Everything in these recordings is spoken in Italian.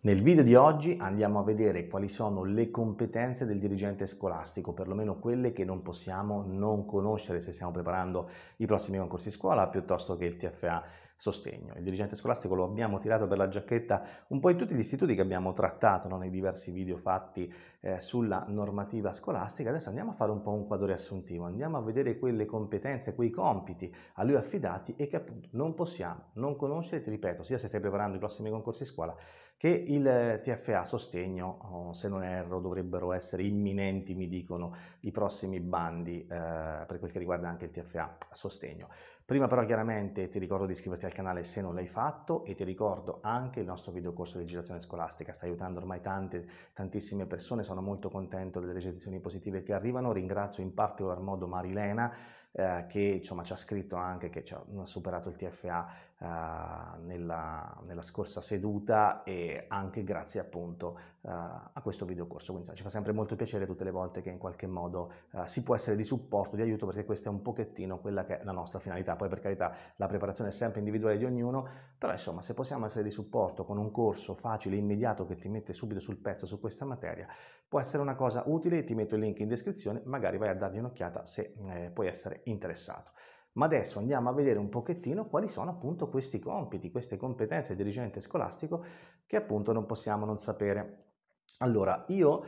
Nel video di oggi andiamo a vedere quali sono le competenze del dirigente scolastico, perlomeno quelle che non possiamo non conoscere se stiamo preparando i prossimi concorsi scuola piuttosto che il TFA sostegno. Il dirigente scolastico lo abbiamo tirato per la giacchetta un po' in tutti gli istituti che abbiamo trattato no? nei diversi video fatti eh, sulla normativa scolastica. Adesso andiamo a fare un po' un quadro riassuntivo, andiamo a vedere quelle competenze, quei compiti a lui affidati e che appunto non possiamo non conoscere, ti ripeto, sia se stai preparando i prossimi concorsi scuola che il eh, TFA sostegno, oh, se non erro, dovrebbero essere imminenti, mi dicono, i prossimi bandi eh, per quel che riguarda anche il TFA sostegno. Prima però chiaramente ti ricordo di iscriverti al canale se non l'hai fatto e ti ricordo anche il nostro videocorso di legislazione scolastica, sta aiutando ormai tante, tantissime persone, sono molto contento delle recensioni positive che arrivano, ringrazio in particolar modo Marilena eh, che insomma, ci ha scritto anche che ci ha superato il TFA eh, nella, nella, scorsa seduta e anche grazie appunto eh, a questo videocorso. Quindi ci fa sempre molto piacere tutte le volte che in qualche modo eh, si può essere di supporto, di aiuto, perché questa è un pochettino quella che è la nostra finalità. Poi per carità la preparazione è sempre individuale di ognuno, però insomma se possiamo essere di supporto con un corso facile, immediato, che ti mette subito sul pezzo su questa materia, può essere una cosa utile, ti metto il link in descrizione, magari vai a dargli un'occhiata se eh, puoi essere interessato. Ma adesso andiamo a vedere un pochettino quali sono appunto questi compiti, queste competenze del dirigente scolastico che appunto non possiamo non sapere. Allora, io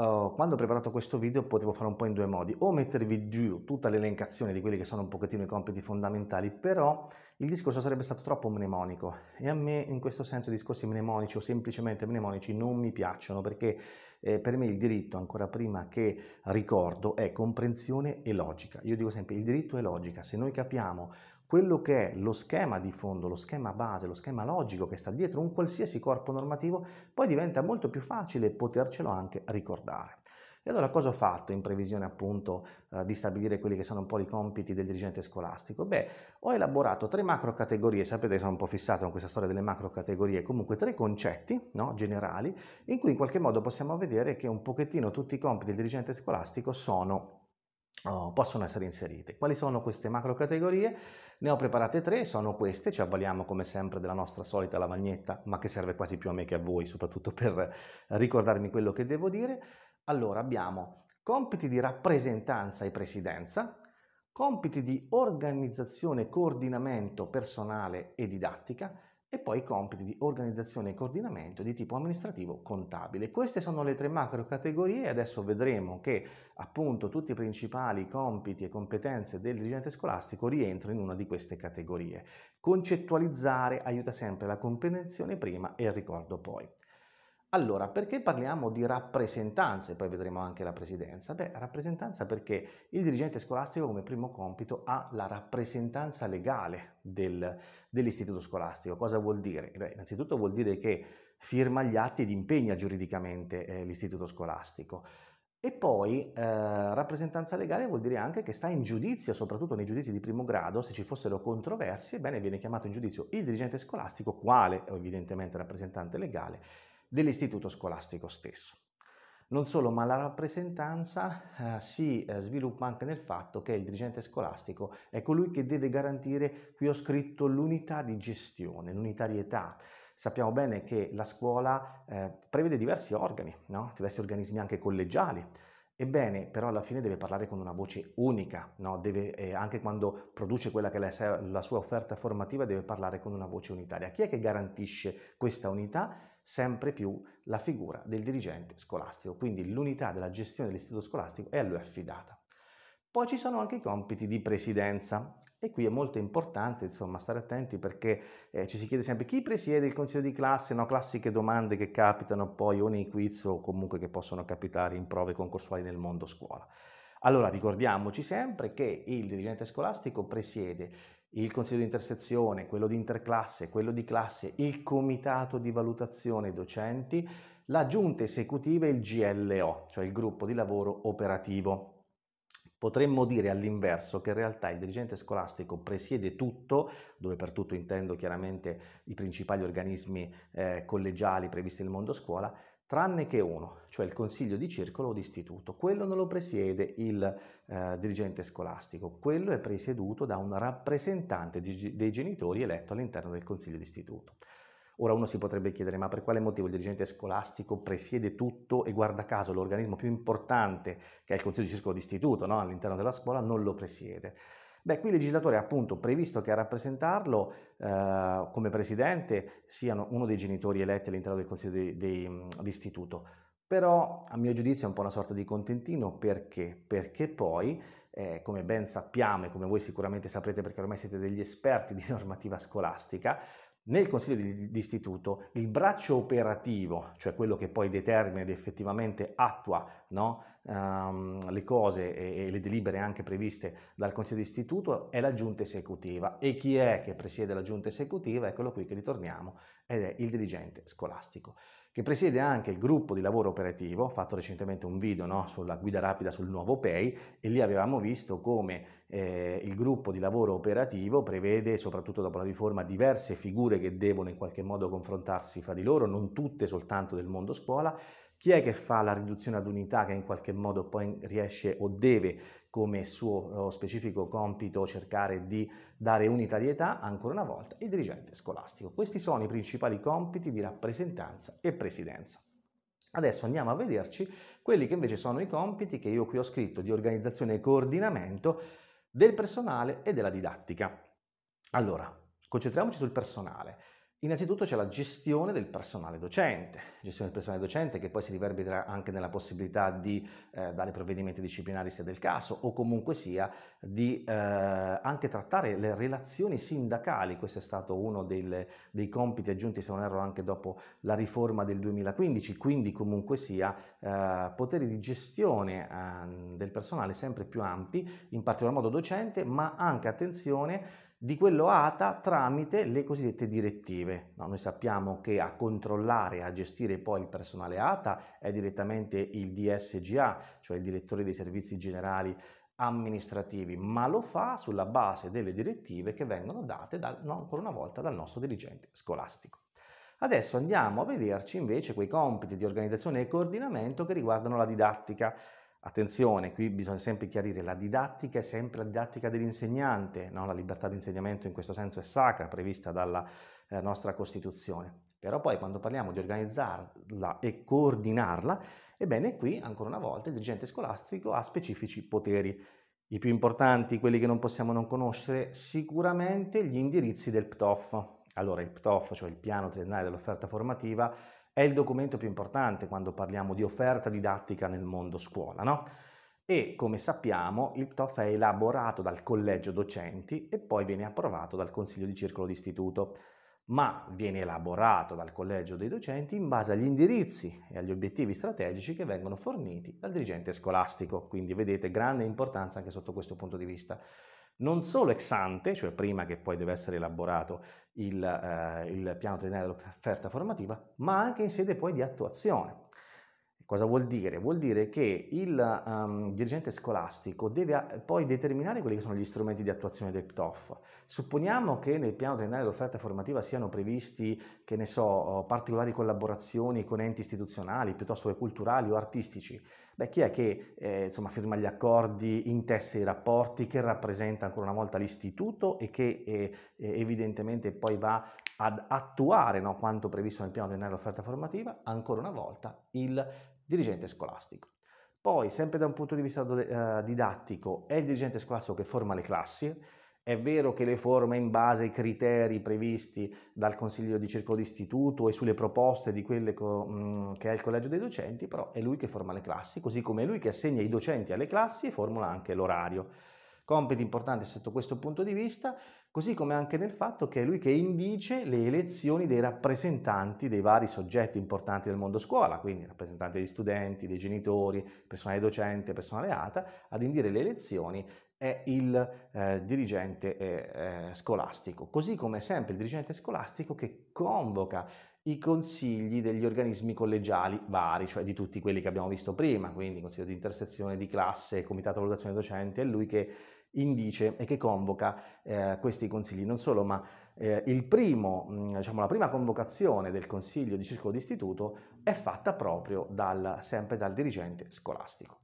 Uhm, quando ho preparato questo video potevo fare un po' in due modi, o mettervi giù tutta l'elencazione di quelli che sono un pochettino i compiti fondamentali, però il discorso sarebbe stato troppo mnemonico e a me in questo senso i discorsi mnemonici o semplicemente mnemonici non mi piacciono perché eh, per me il diritto, ancora prima che ricordo, è comprensione e logica. Io dico sempre il diritto è logica, se noi capiamo quello che è lo schema di fondo, lo schema base, lo schema logico che sta dietro un qualsiasi corpo normativo, poi diventa molto più facile potercelo anche ricordare. E allora cosa ho fatto in previsione appunto eh, di stabilire quelli che sono un po' i compiti del dirigente scolastico? Beh, ho elaborato tre macro categorie, sapete che sono un po' fissato con questa storia delle macro categorie, comunque tre concetti no, generali in cui in qualche modo possiamo vedere che un pochettino tutti i compiti del dirigente scolastico sono, oh, possono essere inseriti. Quali sono queste macro categorie? Ne ho preparate tre, sono queste, ci avvaliamo come sempre della nostra solita lavagnetta, ma che serve quasi più a me che a voi, soprattutto per ricordarmi quello che devo dire. Allora abbiamo compiti di rappresentanza e presidenza, compiti di organizzazione, coordinamento personale e didattica, e poi i compiti di organizzazione e coordinamento di tipo amministrativo contabile. Queste sono le tre macro categorie adesso vedremo che appunto tutti i principali compiti e competenze del dirigente scolastico rientrano in una di queste categorie. Concettualizzare aiuta sempre la comprensione prima e il ricordo poi. Allora, perché parliamo di rappresentanze? Poi vedremo anche la presidenza. Beh, rappresentanza perché il dirigente scolastico come primo compito ha la rappresentanza legale del, dell'istituto scolastico. Cosa vuol dire? Beh, innanzitutto vuol dire che firma gli atti ed impegna giuridicamente eh, l'istituto scolastico. E poi eh, rappresentanza legale vuol dire anche che sta in giudizio, soprattutto nei giudizi di primo grado, se ci fossero controversie, bene, viene chiamato in giudizio il dirigente scolastico, quale evidentemente rappresentante legale, dell'istituto scolastico stesso. Non solo, ma la rappresentanza eh, si eh, sviluppa anche nel fatto che il dirigente scolastico è colui che deve garantire, qui ho scritto, l'unità di gestione, l'unitarietà. Sappiamo bene che la scuola eh, prevede diversi organi, no? diversi organismi anche collegiali. Ebbene, però alla fine deve parlare con una voce unica, no? deve, eh, anche quando produce quella che è la, la, sua offerta formativa deve parlare con una voce unitaria. Chi è che garantisce questa unità? sempre più la figura del dirigente scolastico, quindi l'unità della gestione dell'istituto scolastico è a lui affidata. Poi ci sono anche i compiti di presidenza e qui è molto importante insomma, stare attenti perché eh, ci si chiede sempre chi presiede il consiglio di classe, no? classiche domande che capitano poi o nei quiz o comunque che possono capitare in prove concorsuali nel mondo scuola. Allora ricordiamoci sempre che il dirigente scolastico presiede il consiglio di intersezione, quello di interclasse, quello di classe, il comitato di valutazione docenti, la giunta esecutiva e il GLO, cioè il gruppo di lavoro operativo. Potremmo dire all'inverso che in realtà il dirigente scolastico presiede tutto, dove per tutto intendo chiaramente i principali organismi eh, collegiali previsti nel mondo scuola, tranne che uno, cioè il consiglio di circolo o di istituto. Quello non lo presiede il eh, dirigente scolastico, quello è presieduto da un rappresentante di, dei genitori eletto all'interno del consiglio di istituto. Ora uno si potrebbe chiedere ma per quale motivo il dirigente scolastico presiede tutto e guarda caso l'organismo più importante che è il consiglio di circolo di istituto no? all'interno della scuola non lo presiede. Beh, qui il legislatore ha appunto previsto che a rappresentarlo eh, come presidente siano uno dei genitori eletti all'interno del consiglio d'istituto. Però a mio giudizio è un po' una sorta di contentino perché? Perché poi, eh, come ben sappiamo e come voi sicuramente saprete perché ormai siete degli esperti di normativa scolastica, nel consiglio d'istituto il braccio operativo, cioè quello che poi determina ed effettivamente attua no, ehm, le cose e, e, le delibere anche previste dal Consiglio d'Istituto è la giunta esecutiva e chi è che presiede la giunta esecutiva? Eccolo qui che ritorniamo ed è il dirigente scolastico che presiede anche il gruppo di lavoro operativo, ho fatto recentemente un video no, sulla guida rapida sul nuovo PEI e lì avevamo visto come eh, il gruppo di lavoro operativo prevede, soprattutto dopo la riforma, diverse figure che devono in qualche modo confrontarsi fra di loro, non tutte soltanto del mondo scuola, chi è che fa la riduzione ad unità che in qualche modo poi riesce o deve come suo eh, specifico compito cercare di dare unitarietà? Ancora una volta il dirigente scolastico. Questi sono i principali compiti di rappresentanza e presidenza. Adesso andiamo a vederci quelli che invece sono i compiti che io qui ho scritto di organizzazione e coordinamento del personale e della didattica. Allora, concentriamoci sul personale. Innanzitutto c'è la gestione del personale docente, gestione del personale docente che poi si riverbera anche nella possibilità di eh, dare provvedimenti disciplinari se del caso o comunque sia di eh, anche trattare le relazioni sindacali, questo è stato uno del, dei compiti aggiunti se non erro anche dopo la riforma del 2015, quindi comunque sia eh, poteri di gestione eh, del personale sempre più ampi, in particolar modo docente, ma anche attenzione di quello ATA tramite le cosiddette direttive. No, noi sappiamo che a controllare e a gestire poi il personale ATA è direttamente il DSGA, cioè il direttore dei servizi generali amministrativi, ma lo fa sulla base delle direttive che vengono date dal, no, ancora una volta dal nostro dirigente scolastico. Adesso andiamo a vederci invece quei compiti di organizzazione e coordinamento che riguardano la didattica. Attenzione, qui bisogna sempre chiarire, la didattica è sempre la didattica dell'insegnante, no? la libertà di insegnamento in questo senso è sacra, prevista dalla eh, nostra Costituzione. Però poi quando parliamo di organizzarla e coordinarla, ebbene qui ancora una volta il dirigente scolastico ha specifici poteri. I più importanti, quelli che non possiamo non conoscere, sicuramente gli indirizzi del PTOF. Allora il PTOF, cioè il piano triennale dell'offerta formativa, è il documento più importante quando parliamo di offerta didattica nel mondo scuola, no? E come sappiamo il TOF è elaborato dal collegio docenti e poi viene approvato dal consiglio di circolo d'istituto ma viene elaborato dal collegio dei docenti in base agli indirizzi e agli obiettivi strategici che vengono forniti dal dirigente scolastico. Quindi vedete grande importanza anche sotto questo punto di vista non solo ex ante, cioè prima che poi deve essere elaborato il, eh, il piano triennale dell'offerta formativa, ma anche in sede poi di attuazione. Cosa vuol dire? Vuol dire che il um, dirigente scolastico deve eh, poi determinare quelli che sono gli strumenti di attuazione del PTOF. Supponiamo che nel piano triennale dell'offerta formativa siano previsti, che ne so, particolari collaborazioni con enti istituzionali, piuttosto che culturali o artistici. Beh, chi è che eh, insomma, firma gli accordi, intesse i rapporti, che rappresenta ancora una volta l'istituto e che eh, eh evidentemente poi va ad attuare no, quanto previsto nel piano dell'offerta formativa, ancora una volta il dirigente scolastico. Poi, sempre da un punto di vista eh, didattico, è il dirigente scolastico che forma le classi, è vero che le forma in base ai criteri previsti dal Consiglio di Circolo d'Istituto e sulle proposte di quelle che è il Collegio dei Docenti, però è lui che forma le classi, così come è lui che assegna i docenti alle classi e formula anche l'orario. Compiti importanti sotto questo punto di vista, così come anche nel fatto che è lui che indice le elezioni dei rappresentanti dei vari soggetti importanti del mondo scuola, quindi rappresentanti degli studenti, dei genitori, personale docente, personale ATA, ad indire le elezioni è il eh, dirigente eh, eh scolastico, così come sempre il dirigente scolastico che convoca i consigli degli organismi collegiali vari, cioè di tutti quelli che abbiamo visto prima, quindi consiglio di intersezione di classe, comitato valutazione docente, è lui che indice e che convoca eh, questi consigli. Non solo, ma eh, primo, diciamo, la prima convocazione del consiglio di circolo d'istituto è fatta proprio dal, sempre dal dirigente scolastico.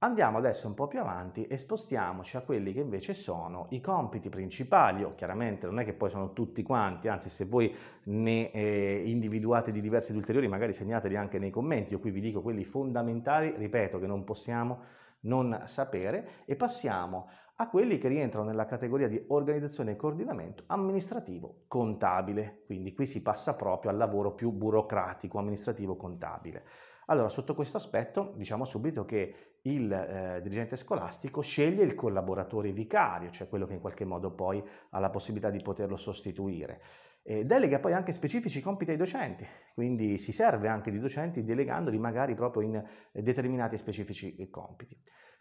Andiamo adesso un po' più avanti e spostiamoci a quelli che invece sono i compiti principali, o chiaramente non è che poi sono tutti quanti, anzi se voi ne eh, individuate di diversi ed ulteriori magari segnateli anche nei commenti, io qui vi dico quelli fondamentali, ripeto che non possiamo non sapere, e passiamo a quelli che rientrano nella categoria di organizzazione e coordinamento amministrativo contabile, quindi qui si passa proprio al lavoro più burocratico amministrativo contabile. Allora, sotto questo aspetto diciamo subito che il eh, dirigente scolastico sceglie il collaboratore vicario, cioè quello che in qualche modo poi ha la possibilità di poterlo sostituire. E delega poi anche specifici compiti ai docenti, quindi si serve anche di docenti delegandoli magari proprio in determinati specifici eh, compiti.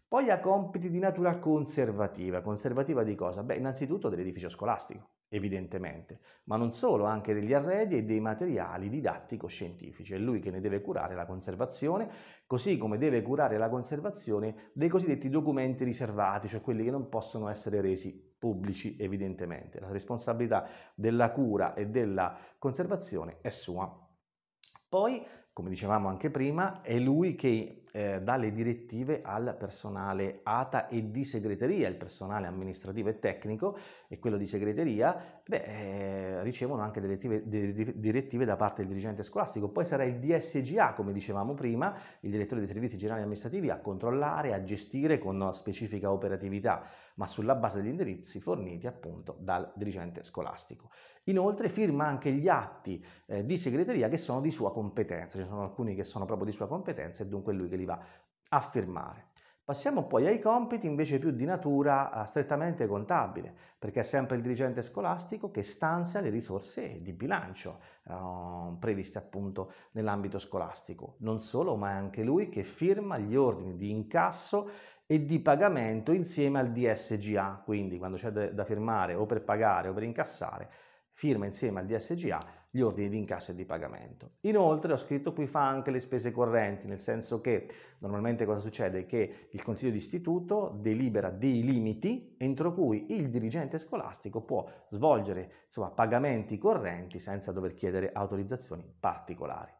Poi ha compiti di natura conservativa. Conservativa di cosa? Beh, innanzitutto dell'edificio scolastico evidentemente, ma non solo, anche degli arredi e dei materiali didattico-scientifici. È lui che ne deve curare la conservazione, così come deve curare la conservazione dei cosiddetti documenti riservati, cioè quelli che non possono essere resi pubblici evidentemente. La responsabilità della cura e della conservazione è sua. Poi come dicevamo anche prima, è lui che eh, dà le direttive al personale ATA e di segreteria, il personale amministrativo e tecnico e quello di segreteria, beh, eh, ricevono anche direttive, direttive, da parte del dirigente scolastico. Poi sarà il DSGA, come dicevamo prima, il direttore dei servizi generali amministrativi, a controllare, a gestire con specifica operatività, ma sulla base degli indirizzi forniti appunto dal dirigente scolastico. Inoltre firma anche gli atti eh, di segreteria che sono di sua competenza, ci sono alcuni che sono proprio di sua competenza e dunque è lui che li va a firmare. Passiamo poi ai compiti invece più di natura eh, strettamente contabile, perché è sempre il dirigente scolastico che stanzia le risorse di bilancio eh, previste appunto nell'ambito scolastico. Non solo, ma è anche lui che firma gli ordini di incasso e di pagamento insieme al DSGA, quindi quando c'è da firmare o per pagare o per incassare, firma insieme al DSGA gli ordini di incasso e di pagamento. Inoltre ho scritto qui fa anche le spese correnti, nel senso che normalmente cosa succede? Che il consiglio d'istituto delibera dei limiti entro cui il dirigente scolastico può svolgere insomma, pagamenti correnti senza dover chiedere autorizzazioni particolari.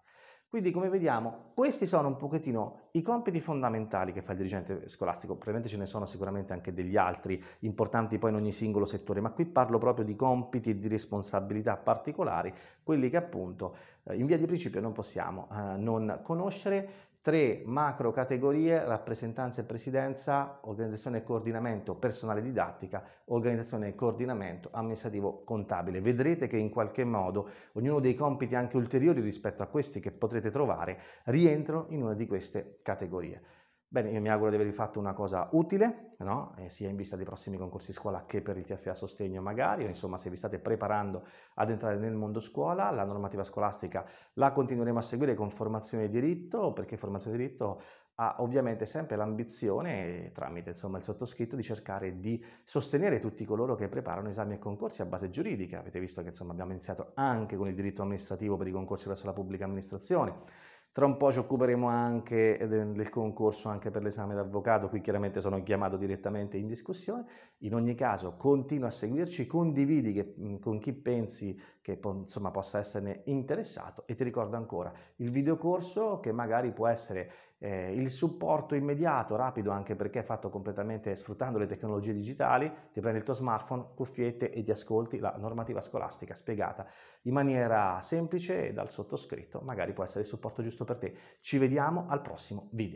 Quindi come vediamo questi sono un pochettino i compiti fondamentali che fa il dirigente scolastico, probabilmente ce ne sono sicuramente anche degli altri importanti poi in ogni singolo settore, ma qui parlo proprio di compiti e di responsabilità particolari, quelli che appunto eh, in via di principio non possiamo eh, non conoscere tre macro categorie, rappresentanza e presidenza, organizzazione e coordinamento, personale didattica, organizzazione e coordinamento, amministrativo contabile. Vedrete che in qualche modo ognuno dei compiti anche ulteriori rispetto a questi che potrete trovare rientrano in una di queste categorie. Bene, io mi auguro di avervi fatto una cosa utile, no? eh, sia in vista dei prossimi concorsi scuola che per il TFA sostegno magari, o insomma se vi state preparando ad entrare nel mondo scuola, la normativa scolastica la continueremo a seguire con formazione di diritto, perché formazione di diritto ha ovviamente sempre l'ambizione, tramite insomma il sottoscritto, di cercare di sostenere tutti coloro che preparano esami e concorsi a base giuridica. Avete visto che insomma abbiamo iniziato anche con il diritto amministrativo per i concorsi presso la pubblica amministrazione tra un po' ci occuperemo anche del concorso anche per l'esame d'avvocato, qui chiaramente sono chiamato direttamente in discussione. In ogni caso, continua a seguirci, condividi che, con chi pensi che insomma, possa esserne interessato e ti ricordo ancora il videocorso che magari può essere eh, il supporto immediato, rapido, anche perché è fatto completamente sfruttando le tecnologie digitali, ti prendi il tuo smartphone, cuffiette e ti ascolti la normativa scolastica spiegata in maniera semplice e dal sottoscritto, magari può essere il supporto giusto per te. Ci vediamo al prossimo video.